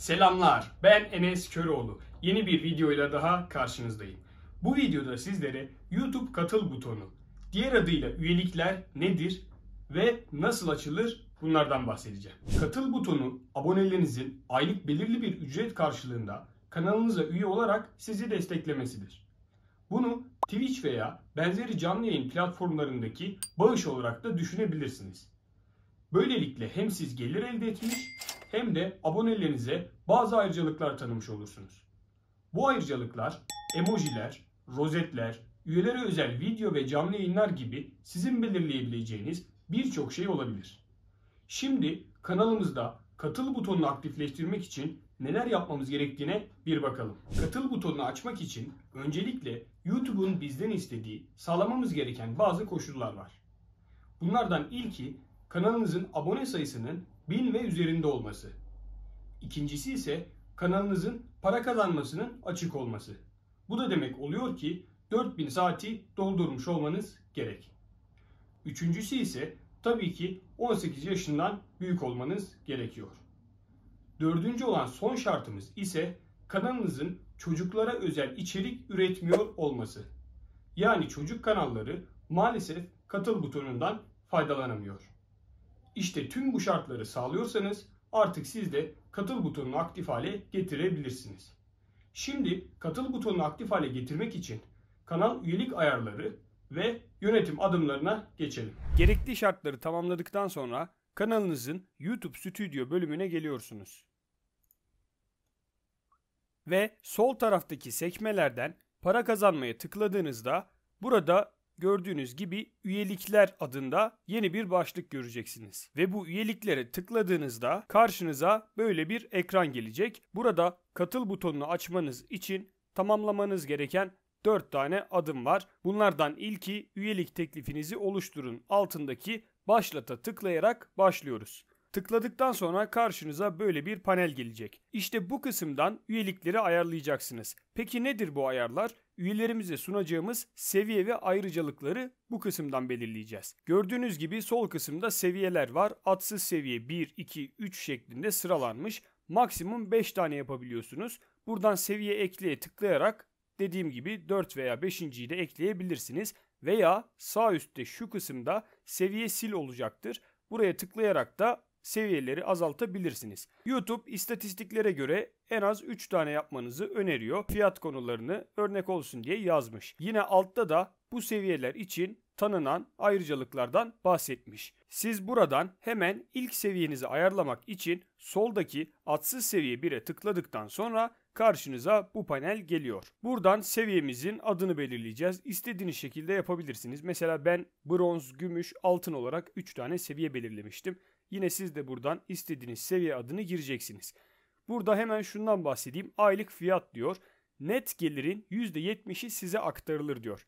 Selamlar, ben Enes Köroğlu. Yeni bir videoyla daha karşınızdayım. Bu videoda sizlere YouTube katıl butonu, diğer adıyla üyelikler nedir ve nasıl açılır bunlardan bahsedeceğim. Katıl butonu abonelerinizin aylık belirli bir ücret karşılığında kanalınıza üye olarak sizi desteklemesidir. Bunu Twitch veya benzeri canlı yayın platformlarındaki bağış olarak da düşünebilirsiniz. Böylelikle hem siz gelir elde etmiş hem de abonelerinize bazı ayrıcalıklar tanımış olursunuz. Bu ayrıcalıklar emojiler, rozetler, üyelere özel video ve canlı yayınlar gibi sizin belirleyebileceğiniz birçok şey olabilir. Şimdi kanalımızda katıl butonunu aktifleştirmek için neler yapmamız gerektiğine bir bakalım. Katıl butonunu açmak için öncelikle YouTube'un bizden istediği sağlamamız gereken bazı koşullar var. Bunlardan ilki kanalınızın abone sayısının 1000 ve üzerinde olması. İkincisi ise kanalınızın para kazanmasının açık olması. Bu da demek oluyor ki 4000 saati doldurmuş olmanız gerek. Üçüncüsü ise tabii ki 18 yaşından büyük olmanız gerekiyor. Dördüncü olan son şartımız ise kanalınızın çocuklara özel içerik üretmiyor olması. Yani çocuk kanalları maalesef katıl butonundan faydalanamıyor. İşte tüm bu şartları sağlıyorsanız artık siz de katıl butonunu aktif hale getirebilirsiniz. Şimdi katıl butonunu aktif hale getirmek için kanal üyelik ayarları ve yönetim adımlarına geçelim. Gerekli şartları tamamladıktan sonra kanalınızın YouTube Stüdyo bölümüne geliyorsunuz. Ve sol taraftaki sekmelerden para kazanmaya tıkladığınızda burada gördüğünüz gibi üyelikler adında yeni bir başlık göreceksiniz. Ve bu üyeliklere tıkladığınızda karşınıza böyle bir ekran gelecek. Burada katıl butonunu açmanız için tamamlamanız gereken 4 tane adım var. Bunlardan ilki üyelik teklifinizi oluşturun altındaki başlata tıklayarak başlıyoruz. Tıkladıktan sonra karşınıza böyle bir panel gelecek. İşte bu kısımdan üyelikleri ayarlayacaksınız. Peki nedir bu ayarlar? üyelerimize sunacağımız seviye ve ayrıcalıkları bu kısımdan belirleyeceğiz. Gördüğünüz gibi sol kısımda seviyeler var. Atsız seviye 1, 2, 3 şeklinde sıralanmış. Maksimum 5 tane yapabiliyorsunuz. Buradan seviye ekleye tıklayarak dediğim gibi 4 veya 5.yi de ekleyebilirsiniz. Veya sağ üstte şu kısımda seviye sil olacaktır. Buraya tıklayarak da seviyeleri azaltabilirsiniz. YouTube istatistiklere göre en az 3 tane yapmanızı öneriyor. Fiyat konularını örnek olsun diye yazmış. Yine altta da bu seviyeler için tanınan ayrıcalıklardan bahsetmiş. Siz buradan hemen ilk seviyenizi ayarlamak için soldaki atsız seviye 1'e tıkladıktan sonra karşınıza bu panel geliyor. Buradan seviyemizin adını belirleyeceğiz. İstediğiniz şekilde yapabilirsiniz. Mesela ben bronz, gümüş, altın olarak 3 tane seviye belirlemiştim. Yine siz de buradan istediğiniz seviye adını gireceksiniz. Burada hemen şundan bahsedeyim. Aylık fiyat diyor. Net gelirin %70'i size aktarılır diyor.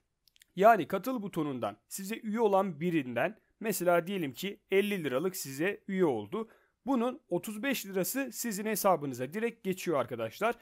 Yani katıl butonundan size üye olan birinden mesela diyelim ki 50 liralık size üye oldu. Bunun 35 lirası sizin hesabınıza direkt geçiyor arkadaşlar.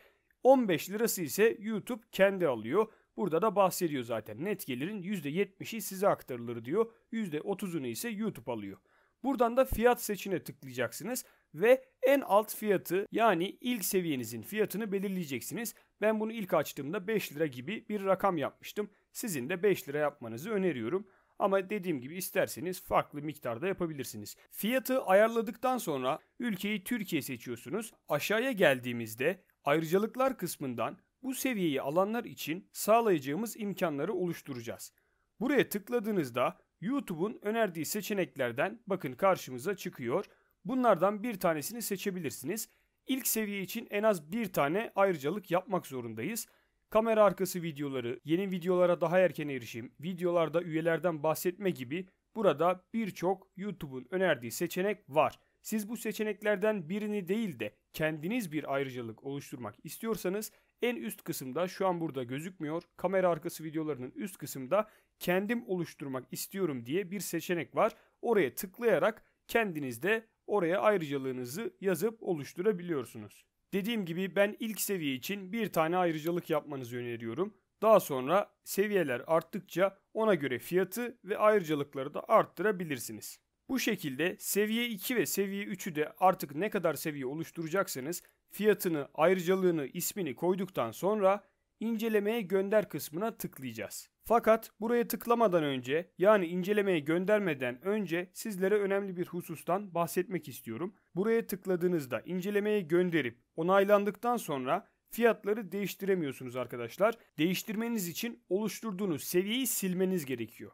15 lirası ise YouTube kendi alıyor. Burada da bahsediyor zaten. Net gelirin %70'i size aktarılır diyor. %30'unu ise YouTube alıyor. Buradan da fiyat seçine tıklayacaksınız ve en alt fiyatı yani ilk seviyenizin fiyatını belirleyeceksiniz. Ben bunu ilk açtığımda 5 lira gibi bir rakam yapmıştım. Sizin de 5 lira yapmanızı öneriyorum. Ama dediğim gibi isterseniz farklı miktarda yapabilirsiniz. Fiyatı ayarladıktan sonra ülkeyi Türkiye seçiyorsunuz. Aşağıya geldiğimizde ayrıcalıklar kısmından bu seviyeyi alanlar için sağlayacağımız imkanları oluşturacağız. Buraya tıkladığınızda YouTube'un önerdiği seçeneklerden bakın karşımıza çıkıyor. Bunlardan bir tanesini seçebilirsiniz. İlk seviye için en az bir tane ayrıcalık yapmak zorundayız. Kamera arkası videoları, yeni videolara daha erken erişim, videolarda üyelerden bahsetme gibi burada birçok YouTube'un önerdiği seçenek var. Siz bu seçeneklerden birini değil de kendiniz bir ayrıcalık oluşturmak istiyorsanız en üst kısımda şu an burada gözükmüyor. Kamera arkası videolarının üst kısımda kendim oluşturmak istiyorum diye bir seçenek var. Oraya tıklayarak kendiniz de oraya ayrıcalığınızı yazıp oluşturabiliyorsunuz. Dediğim gibi ben ilk seviye için bir tane ayrıcalık yapmanızı öneriyorum. Daha sonra seviyeler arttıkça ona göre fiyatı ve ayrıcalıkları da arttırabilirsiniz. Bu şekilde seviye 2 ve seviye 3'ü de artık ne kadar seviye oluşturacaksanız fiyatını, ayrıcalığını, ismini koyduktan sonra incelemeye gönder kısmına tıklayacağız. Fakat buraya tıklamadan önce yani incelemeye göndermeden önce sizlere önemli bir husustan bahsetmek istiyorum. Buraya tıkladığınızda incelemeye gönderip onaylandıktan sonra fiyatları değiştiremiyorsunuz arkadaşlar. Değiştirmeniz için oluşturduğunuz seviyeyi silmeniz gerekiyor.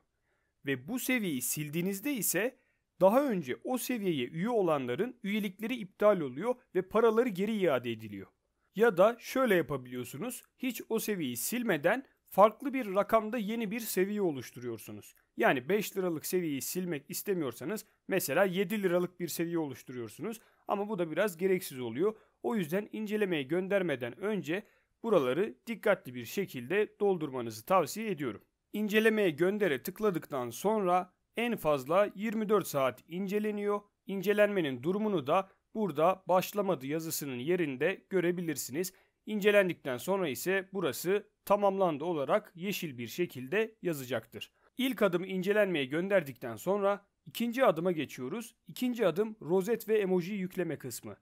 Ve bu seviyeyi sildiğinizde ise daha önce o seviyeye üye olanların üyelikleri iptal oluyor ve paraları geri iade ediliyor. Ya da şöyle yapabiliyorsunuz. Hiç o seviyeyi silmeden farklı bir rakamda yeni bir seviye oluşturuyorsunuz. Yani 5 liralık seviyeyi silmek istemiyorsanız mesela 7 liralık bir seviye oluşturuyorsunuz. Ama bu da biraz gereksiz oluyor. O yüzden incelemeye göndermeden önce buraları dikkatli bir şekilde doldurmanızı tavsiye ediyorum. İncelemeye göndere tıkladıktan sonra en fazla 24 saat inceleniyor. İncelenmenin durumunu da burada başlamadı yazısının yerinde görebilirsiniz. İncelendikten sonra ise burası tamamlandı olarak yeşil bir şekilde yazacaktır. İlk adımı incelenmeye gönderdikten sonra ikinci adıma geçiyoruz. İkinci adım rozet ve emoji yükleme kısmı.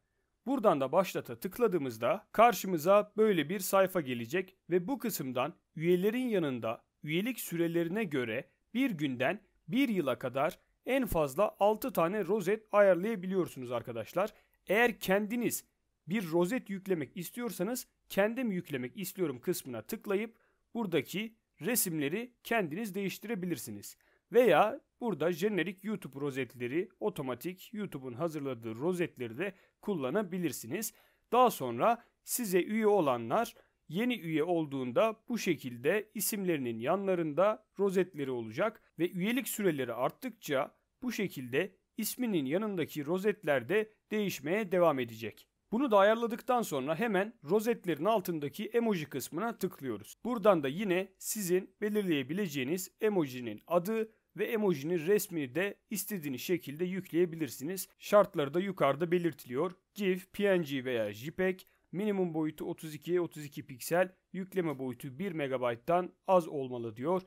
Buradan da başlata tıkladığımızda karşımıza böyle bir sayfa gelecek ve bu kısımdan üyelerin yanında üyelik sürelerine göre bir günden bir yıla kadar en fazla 6 tane rozet ayarlayabiliyorsunuz arkadaşlar. Eğer kendiniz bir rozet yüklemek istiyorsanız kendim yüklemek istiyorum kısmına tıklayıp buradaki resimleri kendiniz değiştirebilirsiniz. Veya burada jenerik YouTube rozetleri, otomatik YouTube'un hazırladığı rozetleri de kullanabilirsiniz. Daha sonra size üye olanlar Yeni üye olduğunda bu şekilde isimlerinin yanlarında rozetleri olacak ve üyelik süreleri arttıkça bu şekilde isminin yanındaki rozetler de değişmeye devam edecek. Bunu da ayarladıktan sonra hemen rozetlerin altındaki emoji kısmına tıklıyoruz. Buradan da yine sizin belirleyebileceğiniz emojinin adı ve emojinin resmini de istediğiniz şekilde yükleyebilirsiniz. Şartları da yukarıda belirtiliyor. GIF, PNG veya JPEG Minimum boyutu 32'ye 32 piksel, yükleme boyutu 1 MB'dan az olmalı diyor.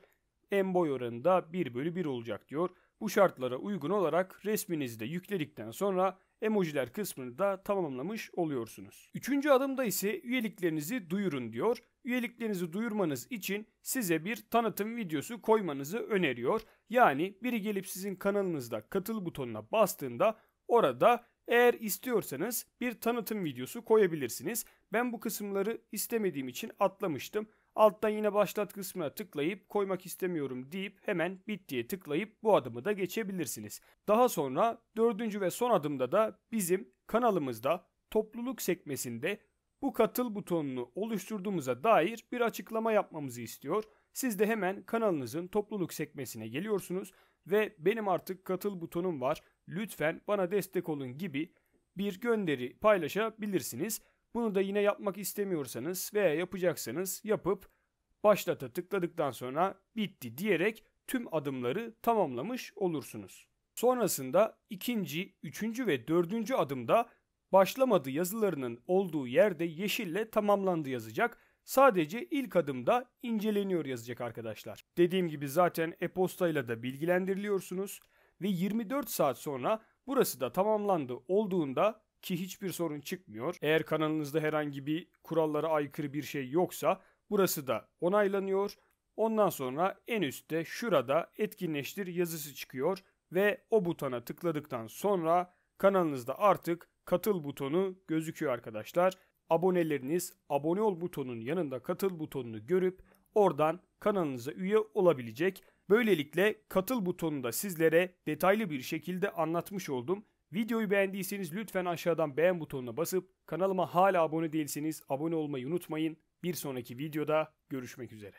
En boy oranı da 1 bölü 1 olacak diyor. Bu şartlara uygun olarak resminizi de yükledikten sonra emojiler kısmını da tamamlamış oluyorsunuz. Üçüncü adımda ise üyeliklerinizi duyurun diyor. Üyeliklerinizi duyurmanız için size bir tanıtım videosu koymanızı öneriyor. Yani biri gelip sizin kanalınızda katıl butonuna bastığında orada eğer istiyorsanız bir tanıtım videosu koyabilirsiniz. Ben bu kısımları istemediğim için atlamıştım. Alttan yine başlat kısmına tıklayıp koymak istemiyorum deyip hemen bit diye tıklayıp bu adımı da geçebilirsiniz. Daha sonra dördüncü ve son adımda da bizim kanalımızda topluluk sekmesinde bu katıl butonunu oluşturduğumuza dair bir açıklama yapmamızı istiyor. Siz de hemen kanalınızın topluluk sekmesine geliyorsunuz ve benim artık katıl butonum var. Lütfen bana destek olun gibi bir gönderi paylaşabilirsiniz. Bunu da yine yapmak istemiyorsanız veya yapacaksanız yapıp başlata tıkladıktan sonra bitti diyerek tüm adımları tamamlamış olursunuz. Sonrasında ikinci, üçüncü ve dördüncü adımda başlamadı yazılarının olduğu yerde yeşille tamamlandı yazacak. Sadece ilk adımda inceleniyor yazacak arkadaşlar. Dediğim gibi zaten e-postayla da bilgilendiriliyorsunuz ve 24 saat sonra burası da tamamlandı olduğunda ki hiçbir sorun çıkmıyor. Eğer kanalınızda herhangi bir kurallara aykırı bir şey yoksa burası da onaylanıyor. Ondan sonra en üstte şurada etkinleştir yazısı çıkıyor ve o butona tıkladıktan sonra kanalınızda artık katıl butonu gözüküyor arkadaşlar aboneleriniz abone ol butonunun yanında katıl butonunu görüp oradan kanalınıza üye olabilecek. Böylelikle katıl butonunda sizlere detaylı bir şekilde anlatmış oldum. Videoyu beğendiyseniz lütfen aşağıdan beğen butonuna basıp kanalıma hala abone değilseniz abone olmayı unutmayın. Bir sonraki videoda görüşmek üzere.